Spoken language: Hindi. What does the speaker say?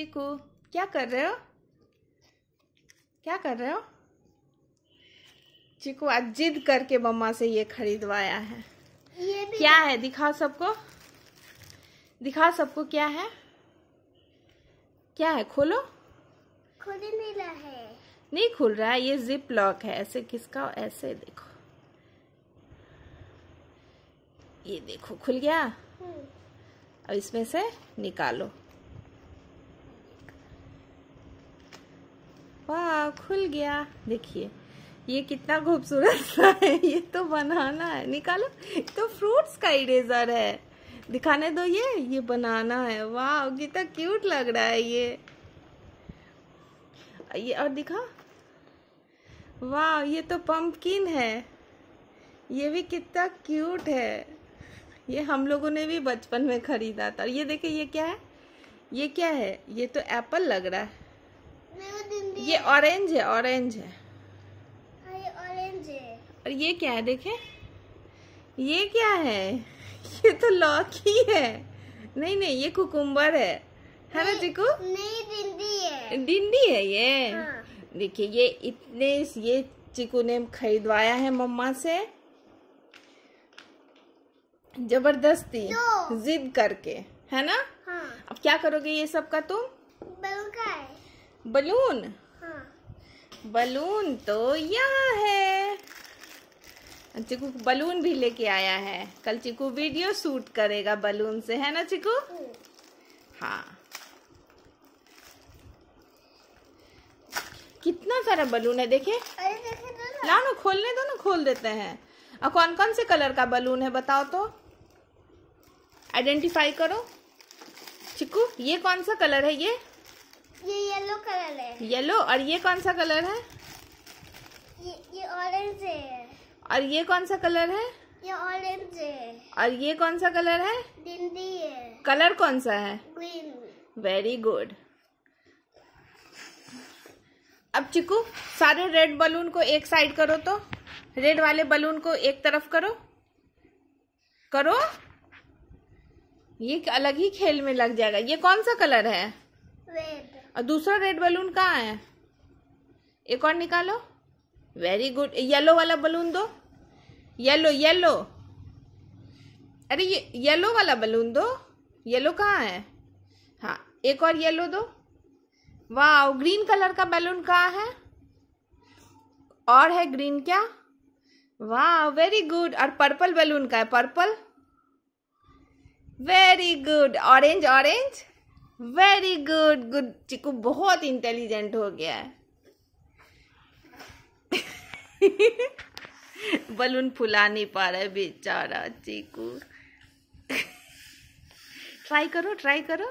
चिकू क्या कर रहे हो क्या कर रहे हो चिकू आज जिद करके मम्मा से ये खरीदवाया है ये भी क्या है दिखा सबको दिखा सबको क्या है क्या है खोलो खुल नहीं रहा है नहीं खुल रहा है ये जिप लॉक है ऐसे किसका ऐसे देखो ये देखो खुल गया हम्म। अब इसमें से निकालो वाह खुल गया देखिए ये कितना खूबसूरत सा है ये तो बनाना है निकालो तो फ्रूट्स का इरेजर है दिखाने दो ये ये बनाना है वाह कितना क्यूट लग रहा है ये ये और दिखा वाह ये तो पंपकिन है ये भी कितना क्यूट है ये हम लोगों ने भी बचपन में खरीदा था ये देखे ये क्या है ये क्या है ये तो एप्पल लग रहा है ये ऑरेंज है ऑरेंज है हाँ, ये ऑरेंज है और ये क्या है देखे ये क्या है ये तो लौकी है नहीं नहीं ये कुकुम्बर है है ना चिकू नहीं डिंडी है डिंडी है ये हाँ। देखिए ये इतने ये चिकू ने खरीदवाया है मम्मा से जबरदस्ती जिद करके है ना हाँ। अब क्या करोगे ये सब का तुम बलून का है बलून बलून तो यहाँ है चिकू बलून भी लेके आया है कल चिकू वीडियो शूट करेगा बलून से है ना चिकू हाँ कितना सारा बलून है ला ना खोलने दो ना खोल देते हैं और कौन कौन से कलर का बलून है बताओ तो आइडेंटिफाई करो चिकू ये कौन सा कलर है ये ये येलो कलर है येलो और ये कौन सा कलर है ये ये ऑरेंज है और ये कौन सा कलर है ये ऑरेंज है और ये कौन सा कलर है बिंदी है कलर कौन सा है ग्रीन वेरी गुड अब चिकू सारे रेड बलून को एक साइड करो तो रेड वाले बलून को एक तरफ करो करो ये अलग ही खेल में लग जाएगा ये कौन सा कलर है रेड और दूसरा रेड बलून कहाँ है एक और निकालो वेरी गुड येलो वाला बलून दो येलो येलो अरे ये येलो वाला बलून दो येलो कहाँ है हाँ एक और येलो दो वाह ग्रीन कलर का बैलून कहाँ है और है ग्रीन क्या वाह वेरी गुड और पर्पल बैलून का है purple very good orange orange very good good Chiku बहुत इंटेलिजेंट हो गया है बलून फुला नहीं पा रहा है बेचारा चिकू ट्राई करो ट्राई करो